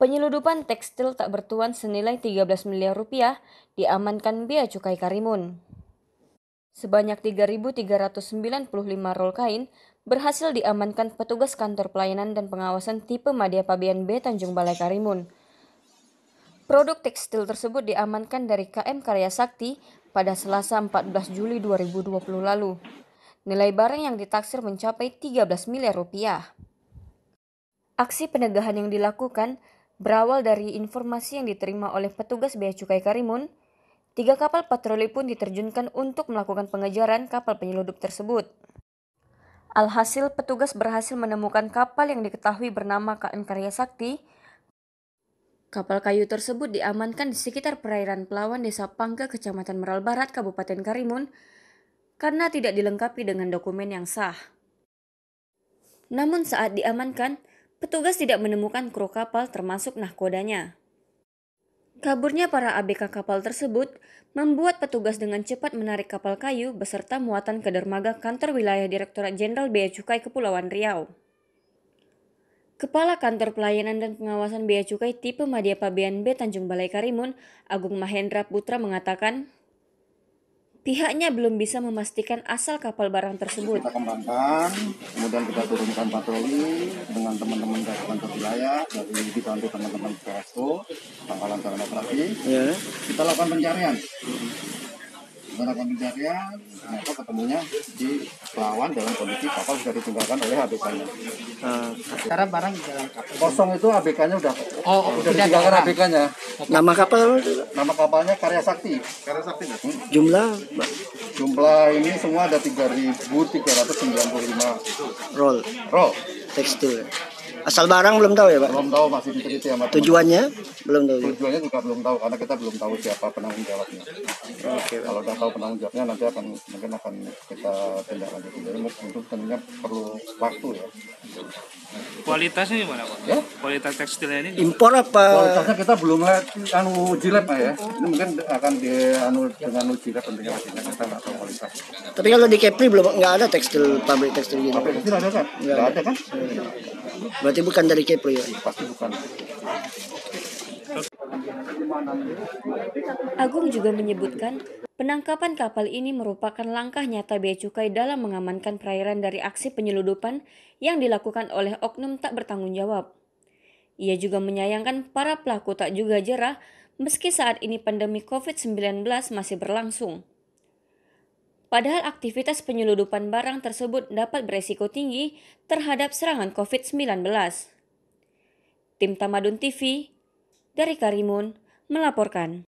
Penyeludupan tekstil tak bertuan senilai 13 miliar rupiah diamankan Bea Cukai Karimun. Sebanyak 3.395 roll kain berhasil diamankan petugas kantor pelayanan dan pengawasan tipe Madya Pabian B Tanjung Balai Karimun. Produk tekstil tersebut diamankan dari KM Karya Sakti pada Selasa 14 Juli 2020 lalu. Nilai barang yang ditaksir mencapai 13 miliar rupiah. Aksi penegahan yang dilakukan berawal dari informasi yang diterima oleh petugas Bea Cukai Karimun, tiga kapal patroli pun diterjunkan untuk melakukan pengejaran kapal penyeludup tersebut. Alhasil, petugas berhasil menemukan kapal yang diketahui bernama KM Karya Sakti Kapal kayu tersebut diamankan di sekitar perairan Pelawan Desa Pangga, Kecamatan Meral Barat, Kabupaten Karimun, karena tidak dilengkapi dengan dokumen yang sah. Namun saat diamankan, petugas tidak menemukan kru kapal termasuk nahkodanya. Kaburnya para ABK kapal tersebut membuat petugas dengan cepat menarik kapal kayu beserta muatan ke dermaga kantor wilayah Direktorat Jenderal Bea Cukai Kepulauan Riau. Kepala Kantor Pelayanan dan Pengawasan Bea Cukai Tipe Pabean B Tanjung Balai Karimun, Agung Mahendra Putra mengatakan, pihaknya belum bisa memastikan asal kapal barang tersebut. Kita kembangkan, kemudian kita turunkan patroli dengan teman-teman dari kantor wilayah, dari kita teman-teman PSO, pangkalan operasi. Yeah. Kita lakukan pencarian melakukan pencarian ternyata ketemunya di lawan dalam kondisi kapal sudah ditinggalkan oleh ABK-nya. Ah. Sekarang barang di dalam kapal. Kosong itu ABK-nya udah oh, udah ditinggalkan ABK-nya. Nama kapal? Nama kapalnya Karya Sakti. Karya Sakti Hmm. Jumlah? Jumlah ini semua ada 3.395 roll. Roll. tekstur. Asal barang belum tahu ya Pak? Belum tahu masih diteliti ya Pak. Tujuannya? Belum tahu. Ya? Tujuannya juga belum tahu karena kita belum tahu siapa penanggung jawabnya. Oke. Kalau udah tahu penanggung jawabnya nanti akan mungkin akan kita tindak lanjut. Jadi untuk tentunya perlu waktu ya. Kualitasnya gimana Pak? Ya? Kualitas tekstilnya ini? Impor apa? Kualitasnya kita belum lihat anu uji lab Pak ya. Ini mungkin akan di anu dengan uji lab tentunya hasilnya kita nggak tahu kualitas. Tapi kalau di Kepri belum nggak ada tekstil pabrik tekstil gitu. Pabrik tekstil ada kan? Nggak ada. ada kan? Iya. Berarti bukan dari Kepri ya? Pasti bukan. Agung juga menyebutkan, penangkapan kapal ini merupakan langkah nyata Bea Cukai dalam mengamankan perairan dari aksi penyeludupan yang dilakukan oleh oknum tak bertanggung jawab. Ia juga menyayangkan para pelaku tak juga jerah meski saat ini pandemi COVID-19 masih berlangsung. Padahal aktivitas penyeludupan barang tersebut dapat beresiko tinggi terhadap serangan COVID-19. Tim Tamadun TV dari Karimun melaporkan.